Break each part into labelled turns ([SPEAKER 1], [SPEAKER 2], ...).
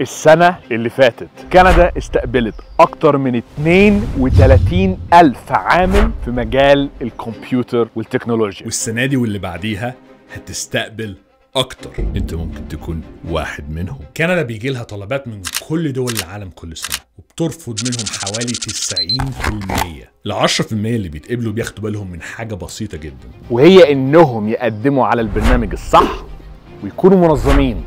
[SPEAKER 1] السنة اللي فاتت كندا استقبلت أكتر من 32 ألف عامل في مجال الكمبيوتر والتكنولوجيا والسنة دي واللي بعديها هتستقبل أكتر أنت ممكن تكون واحد منهم كندا بيجي لها طلبات من كل دول العالم كل سنة وبترفض منهم حوالي 90% ال 10% اللي بيتقبلوا بياخدوا بالهم من حاجة بسيطة جدا وهي إنهم يقدموا على البرنامج الصح ويكونوا منظمين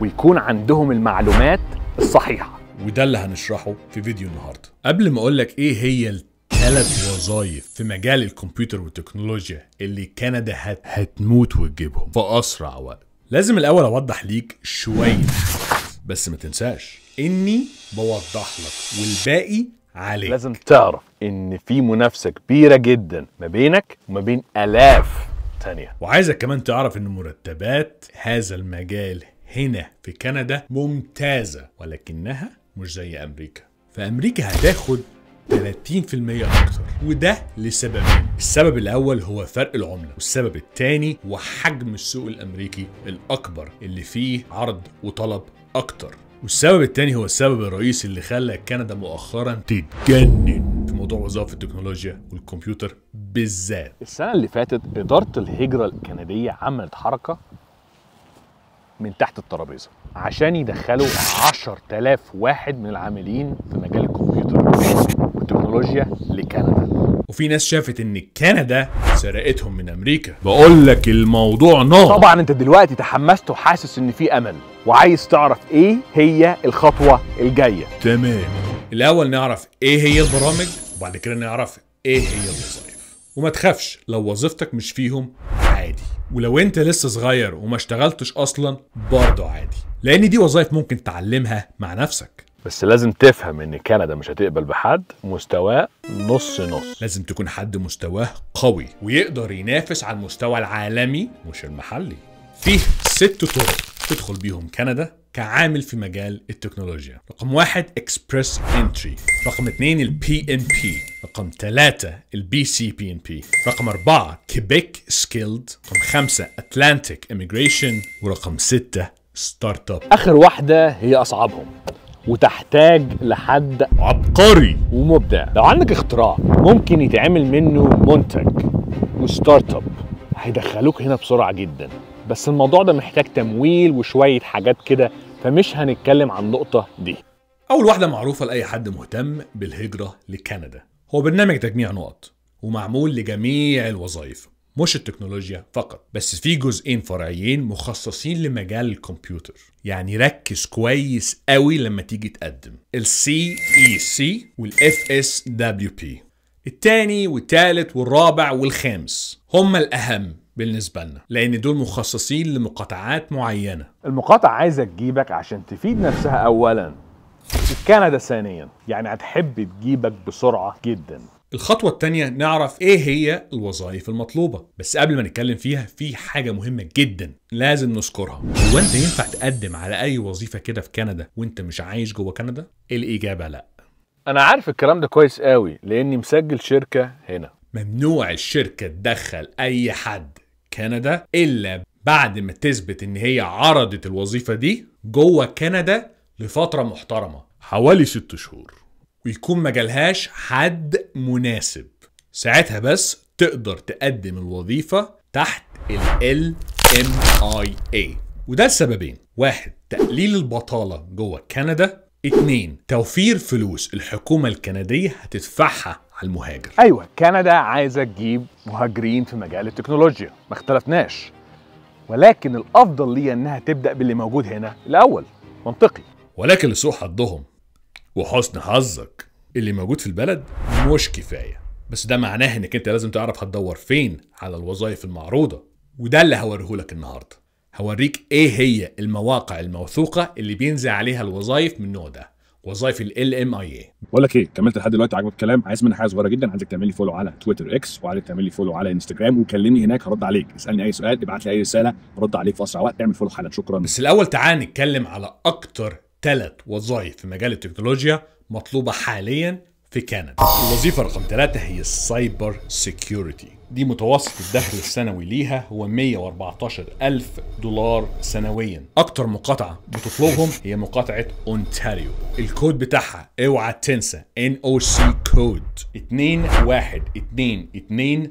[SPEAKER 1] ويكون عندهم المعلومات الصحيحه وده اللي هنشرحه في فيديو النهارده قبل ما اقول لك ايه هي الثلاث وظائف في مجال الكمبيوتر والتكنولوجيا اللي كندا هت... هتموت وتجيبهم في اسرع وقت لازم الاول اوضح ليك شويه بس ما تنساش اني بوضح لك والباقي عليك لازم تعرف ان في منافسه كبيره جدا ما بينك وما بين الاف تانية وعايزك كمان تعرف ان مرتبات هذا المجال هنا في كندا ممتازة ولكنها مش زي أمريكا فأمريكا هتاخد 30% اكتر وده لسببين السبب الاول هو فرق العمله والسبب الثاني هو حجم السوق الامريكي الاكبر اللي فيه عرض وطلب اكتر والسبب الثاني هو السبب الرئيسي اللي خلى كندا مؤخرا تتجنن في موضوع وظائف التكنولوجيا والكمبيوتر بالذات السنه اللي فاتت اداره الهجره الكنديه عملت حركه من تحت الترابيزه عشان يدخلوا 10000 واحد من العاملين في مجال الكمبيوتر والتكنولوجيا لكندا وفي ناس شافت ان كندا سرقتهم من امريكا بقول لك الموضوع نار طبعا انت دلوقتي تحمست وحاسس ان في امل وعايز تعرف ايه هي الخطوه الجايه تمام الاول نعرف ايه هي البرامج وبعد كده نعرف ايه هي الوظائف وما تخافش لو وظيفتك مش فيهم عادي ولو انت لسه صغير وما اشتغلتش اصلا برضه عادي لان دي وظائف ممكن تعلمها مع نفسك بس لازم تفهم ان كندا مش هتقبل بحد مستواه نص نص لازم تكون حد مستواه قوي ويقدر ينافس على المستوى العالمي مش المحلي فيه ست طرق تدخل بيهم كندا كعامل في مجال التكنولوجيا رقم واحد اكسبريس انتري رقم اثنين البي ان بي رقم ثلاثة البي سي بي ان بي رقم أربعة كيبيك سكيلد رقم خمسة أتلانتيك اميجريشن ورقم ستة ستارت اب آخر واحدة هي أصعبهم وتحتاج لحد عبقري ومبدع لو عندك اختراع ممكن يتعمل منه منتج وستارت اب هيدخلوك هنا بسرعة جدا بس الموضوع ده محتاج تمويل وشويه حاجات كده فمش هنتكلم عن النقطه دي اول واحده معروفه لاي حد مهتم بالهجره لكندا هو برنامج تجميع نقط ومعمول لجميع الوظائف مش التكنولوجيا فقط بس في جزئين فرعيين مخصصين لمجال الكمبيوتر يعني ركز كويس قوي لما تيجي تقدم السي اي سي e والاف اس دبليو بي التاني والتالت والرابع والخامس هما الاهم بالنسبة لنا لأن دول مخصصين لمقاطعات معينة المقاطعة عايزة تجيبك عشان تفيد نفسها أولا في كندا ثانيا يعني هتحب تجيبك بسرعة جدا الخطوة التانية نعرف ايه هي الوظائف المطلوبة بس قبل ما نتكلم فيها في حاجة مهمة جدا لازم نذكرها هو انت ينفع تقدم على اي وظيفة كده في كندا وانت مش عايش جوه كندا الاجابة لا انا عارف الكلام ده كويس قوي لاني مسجل شركة هنا ممنوع الشركة تدخل اي حد كندا الا بعد ما تثبت ان هي عرضت الوظيفه دي جوه كندا لفتره محترمه حوالي ست شهور ويكون مجالهاش حد مناسب ساعتها بس تقدر تقدم الوظيفه تحت ال LMIA وده لسببين واحد تقليل البطاله جوه كندا اتنين توفير فلوس الحكومة الكندية هتدفعها المهاجر ايوه كندا عايزه تجيب مهاجرين في مجال التكنولوجيا ما اختلفناش ولكن الافضل ليها انها تبدا باللي موجود هنا الاول منطقي ولكن لسوء حظهم وحسن حظك اللي موجود في البلد مش كفايه بس ده معناه انك انت لازم تعرف هتدور فين على الوظائف المعروضه وده اللي هوريهولك النهارده هوريك ايه هي المواقع الموثوقه اللي بينزل عليها الوظائف من النوع ده وظائف ال ام اي اي بقول لك ايه كملت لحد دلوقتي عجبك الكلام عايز منك حاجه صغيره جدا عايزك تعمل لي فولو على تويتر اكس وعايزك تعمل لي فولو على انستجرام وكلمني هناك هرد عليك اسالني اي سؤال ابعت لي اي رساله هرد عليك في اسرع وقت اعمل فولو حالا شكرا بس الاول تعال نتكلم على اكتر ثلاث وظائف في مجال التكنولوجيا مطلوبه حاليا في كندا الوظيفة رقم ثلاثة هي السايبر سيكيورتي دي متوسط الدخل السنوي ليها هو 114 ألف دولار سنويا أكتر مقاطعة بتطلبهم هي مقاطعة أونتاريو الكود بتاعها اوعى تنسى NOC كود 21220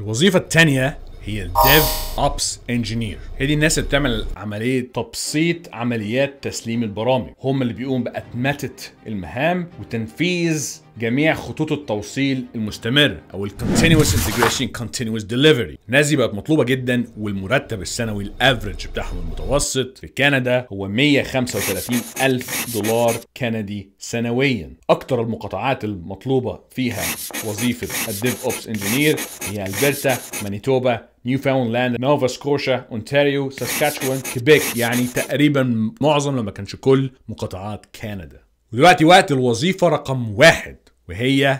[SPEAKER 1] الوظيفة التانية هي الديف اوبس انجينير هي دي الناس اللي بتعمل عمليه تبسيط عمليات تسليم البرامج هم اللي بيقوموا باتمته المهام وتنفيذ جميع خطوط التوصيل المستمر او الكونتينوس انتجريشن كونتينوس ديليفري الناس دي بقت مطلوبه جدا والمرتب السنوي الافريج بتاعهم المتوسط في كندا هو 135 الف دولار كندي سنويا اكتر المقاطعات المطلوبه فيها وظيفه الديف اوبس انجينير هي البرتا مانيتوبا نيوفاونلاند نوفا سكوشا اونتاريو ساسكاتشوان كيبيك يعني تقريبا معظم لما كانش كل مقاطعات كندا ودلوقتي وقت الوظيفة رقم واحد We hear ya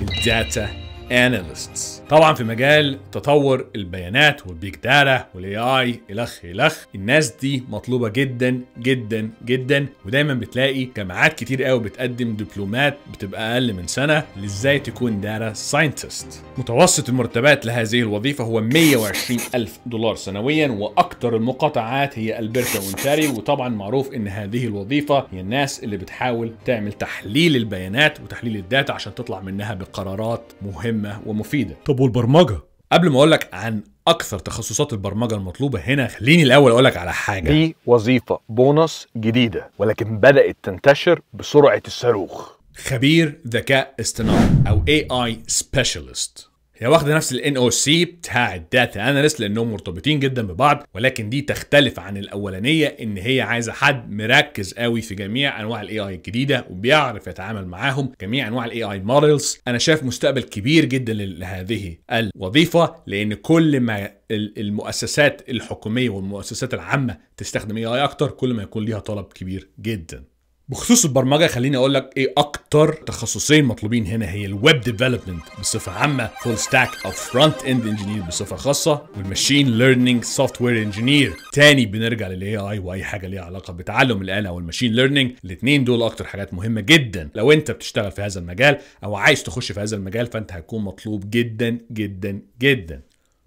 [SPEAKER 1] in data Analysts طبعا في مجال تطور البيانات والبيج داتا والاي اي الخ الخ الناس دي مطلوبه جدا جدا جدا ودايما بتلاقي جامعات كتير قوي بتقدم دبلومات بتبقى اقل من سنه لازاي تكون داتا ساينتست متوسط المرتبات لهذه الوظيفه هو 120 الف دولار سنويا واكثر المقاطعات هي البرتا وانتاري وطبعا معروف ان هذه الوظيفه هي الناس اللي بتحاول تعمل تحليل البيانات وتحليل الداتا عشان تطلع منها بقرارات مهمه مهمه ومفيده طب والبرمجه قبل ما أقولك عن اكثر تخصصات البرمجه المطلوبه هنا خليني الاول أقولك على حاجه دي وظيفه بونص جديده ولكن بدات تنتشر بسرعه الصاروخ خبير ذكاء اصطناعي او AI Specialist هي واخده نفس الان او سي بتاع الداتا اناليست لانهم مرتبطين جدا ببعض ولكن دي تختلف عن الاولانيه ان هي عايزه حد مركز قوي في جميع انواع الاي اي الجديده وبيعرف يتعامل معاهم جميع انواع الاي اي مودلز انا شايف مستقبل كبير جدا لهذه الوظيفه لان كل ما المؤسسات الحكوميه والمؤسسات العامه تستخدم اي اي اكتر كل ما يكون ليها طلب كبير جدا بخصوص البرمجه خليني اقول لك ايه اكتر تخصصين مطلوبين هنا هي الويب ديفلوبمنت بصفه عامه فول ستاك او فرونت اند انجينير بصفه خاصه والماشين ليرنينج سوفت وير انجينير تاني بنرجع للاي اي واي حاجه ليها علاقه بتعلم الاله او الماشين ليرنينج الاثنين دول اكتر حاجات مهمه جدا لو انت بتشتغل في هذا المجال او عايز تخش في هذا المجال فانت هتكون مطلوب جدا جدا جدا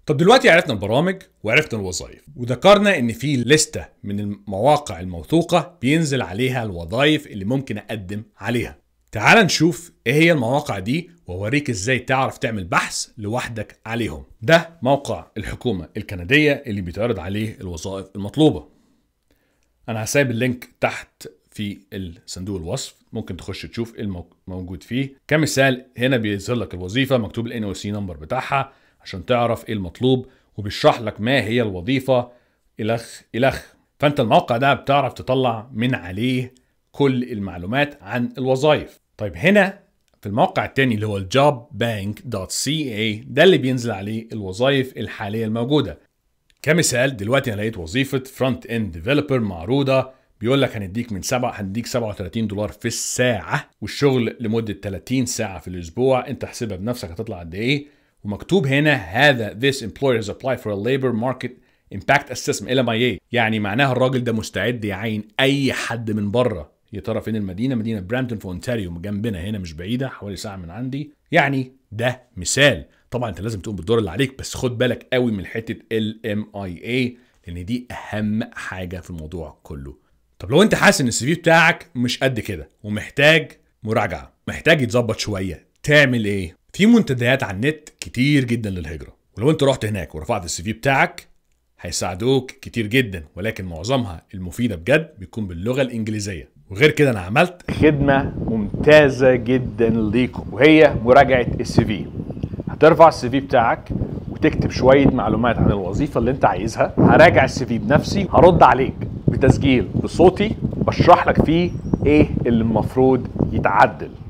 [SPEAKER 1] طب دلوقتي عرفنا البرامج وعرفنا الوظائف وذكرنا ان في لستة من المواقع الموثوقة بينزل عليها الوظائف اللي ممكن اقدم عليها تعال نشوف ايه هي المواقع دي واوريك ازاي تعرف تعمل بحث لوحدك عليهم ده موقع الحكومة الكندية اللي بيتعرض عليه الوظائف المطلوبة انا هسيب اللينك تحت في الصندوق الوصف ممكن تخش تشوف ايه الموجود فيه كمثال هنا بيظهر لك الوظيفة مكتوب الان او سي نمبر بتاعها عشان تعرف ايه المطلوب وبيشرح لك ما هي الوظيفه الخ الخ فانت الموقع ده بتعرف تطلع من عليه كل المعلومات عن الوظائف طيب هنا في الموقع التاني اللي هو jobbank.ca إيه، ده اللي بينزل عليه الوظائف الحاليه الموجوده كمثال دلوقتي انا لقيت وظيفه فرونت اند ديفلوبر معروضه بيقول لك هنديك من سبعة هنديك 37 دولار في الساعة والشغل لمدة 30 ساعة في الأسبوع أنت احسبها بنفسك هتطلع قد إيه ومكتوب هنا هذا this employer has applied for a labor market impact assessment LMIA يعني معناها الراجل ده مستعد يعين اي حد من بره يا ترى فين المدينه مدينه برامتون في اونتاريو جنبنا هنا مش بعيده حوالي ساعه من عندي يعني ده مثال طبعا انت لازم تقوم بالدور اللي عليك بس خد بالك قوي من حته ال ام اي اي لان دي اهم حاجه في الموضوع كله طب لو انت حاسس ان السي في بتاعك مش قد كده ومحتاج مراجعه محتاج يتظبط شويه تعمل ايه في منتديات على النت كتير جدا للهجرة ولو انت رحت هناك ورفعت السي في بتاعك هيساعدوك كتير جدا ولكن معظمها المفيدة بجد بيكون باللغة الإنجليزية وغير كده انا عملت خدمة ممتازة جدا ليكم وهي مراجعة السي في هترفع السي في بتاعك وتكتب شوية معلومات عن الوظيفة اللي انت عايزها هراجع السي في بنفسي هرد عليك بتسجيل بصوتي بشرح لك فيه ايه اللي المفروض يتعدل